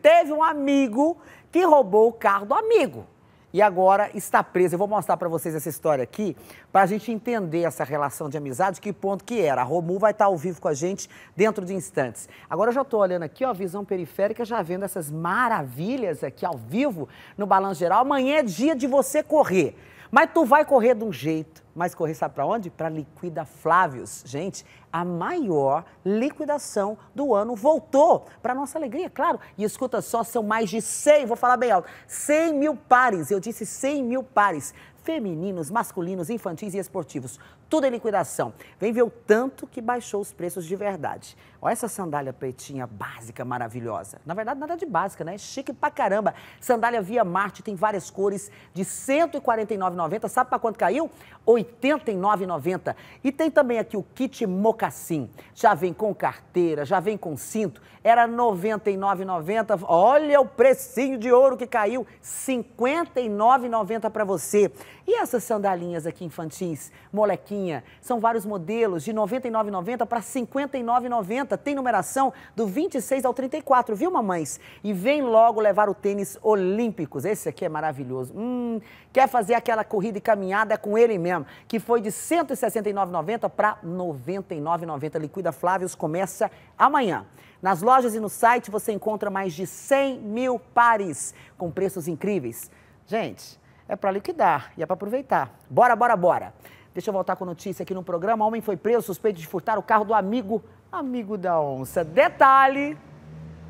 teve um amigo que roubou o carro do amigo e agora está preso. Eu vou mostrar para vocês essa história aqui, para a gente entender essa relação de amizade, que ponto que era. A Romul vai estar tá ao vivo com a gente dentro de instantes. Agora eu já estou olhando aqui, ó, visão periférica, já vendo essas maravilhas aqui ao vivo no Balanço Geral. Amanhã é dia de você correr. Mas tu vai correr de um jeito, mas correr sabe para onde? Para Liquida Flávios. Gente, a maior liquidação do ano voltou para nossa alegria, claro. E escuta só, são mais de 100, vou falar bem alto, 100 mil pares. Eu disse 100 mil pares femininos, masculinos, infantis e esportivos. Tudo em liquidação. Vem ver o tanto que baixou os preços de verdade. Olha essa sandália pretinha básica, maravilhosa. Na verdade, nada de básica, né? É chique pra caramba. Sandália Via Marte tem várias cores de R$ 149,90. Sabe pra quanto caiu? R$ 89,90. E tem também aqui o kit mocassim. Já vem com carteira, já vem com cinto. Era R$ 99,90. Olha o precinho de ouro que caiu. R$ 59,90 para você. E essas sandalinhas aqui infantis, molequinha, são vários modelos de R$ 99,90 para R$ 59,90. Tem numeração do 26 ao 34, viu, mamães? E vem logo levar o tênis olímpicos. Esse aqui é maravilhoso. Hum, quer fazer aquela corrida e caminhada com ele mesmo, que foi de R$ 169,90 para R$ 99,90. Liquida Flávios começa amanhã. Nas lojas e no site você encontra mais de 100 mil pares com preços incríveis. Gente, é para liquidar e é para aproveitar. Bora, bora, bora. Deixa eu voltar com notícia aqui no programa. Homem foi preso suspeito de furtar o carro do amigo, amigo da onça. Detalhe,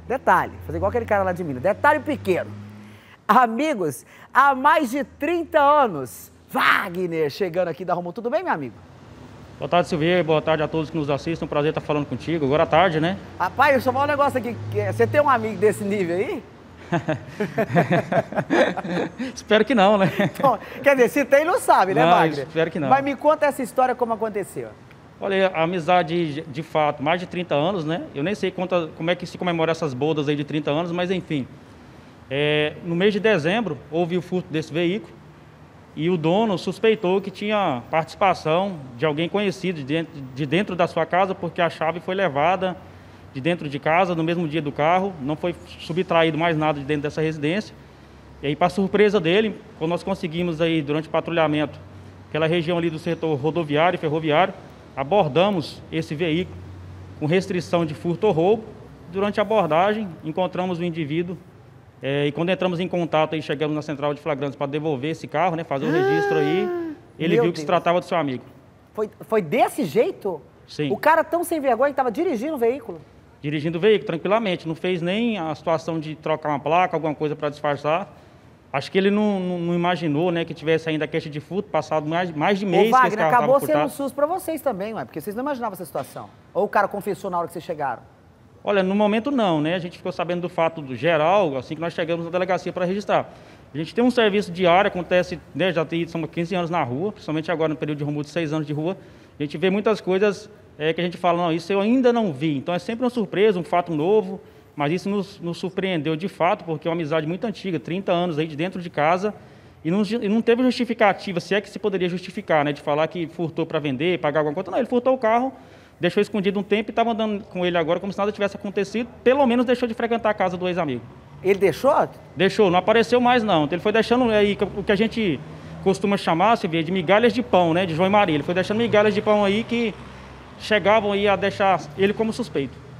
detalhe, fazer igual aquele cara lá de Minas. Detalhe pequeno. Amigos, há mais de 30 anos. Wagner chegando aqui da Romulo. Tudo bem, meu amigo? Boa tarde, Silvia. Boa tarde a todos que nos assistem. prazer estar falando contigo. Agora à é tarde, né? Rapaz, eu só falar um negócio aqui. Você tem um amigo desse nível aí? espero que não, né? Bom, quer dizer, se tem, não sabe, né, Magre? Espero que não. Mas me conta essa história como aconteceu. Olha, a amizade de fato, mais de 30 anos, né? Eu nem sei como é que se comemora essas bodas aí de 30 anos, mas enfim. É, no mês de dezembro, houve o furto desse veículo e o dono suspeitou que tinha participação de alguém conhecido de dentro, de dentro da sua casa porque a chave foi levada de dentro de casa, no mesmo dia do carro, não foi subtraído mais nada de dentro dessa residência. E aí, para surpresa dele, quando nós conseguimos aí, durante o patrulhamento, aquela região ali do setor rodoviário e ferroviário, abordamos esse veículo com restrição de furto ou roubo. Durante a abordagem, encontramos o indivíduo é, e quando entramos em contato e chegamos na central de flagrantes para devolver esse carro, né, fazer o ah, registro aí, ah, ele viu que se tratava do seu amigo. Foi, foi desse jeito? Sim. O cara tão sem vergonha que estava dirigindo o veículo? dirigindo o veículo tranquilamente, não fez nem a situação de trocar uma placa, alguma coisa para disfarçar. Acho que ele não, não, não, imaginou, né, que tivesse ainda a queixa de furto, passado mais, mais de mês. O Wagner, acabou sendo um SUS para vocês também, ué, porque vocês não imaginavam essa situação. Ou o cara confessou na hora que vocês chegaram? Olha, no momento não, né? A gente ficou sabendo do fato do geral, assim que nós chegamos na delegacia para registrar. A gente tem um serviço diário, acontece, né, já tem, são 15 anos na rua, principalmente agora no período de rumo de 6 anos de rua. A gente vê muitas coisas é, que a gente fala, não, isso eu ainda não vi. Então é sempre uma surpresa, um fato novo, mas isso nos, nos surpreendeu de fato, porque é uma amizade muito antiga, 30 anos aí de dentro de casa, e não, e não teve justificativa, se é que se poderia justificar, né, de falar que furtou para vender, pagar alguma conta. Não, ele furtou o carro, deixou escondido um tempo e estava andando com ele agora como se nada tivesse acontecido, pelo menos deixou de frequentar a casa do ex-amigo. Ele deixou? Deixou, não apareceu mais não. Então ele foi deixando aí o que a gente costuma chamar, se vê, de migalhas de pão, né, de João e Maria. Ele foi deixando migalhas de pão aí que chegavam aí a deixar ele como suspeito.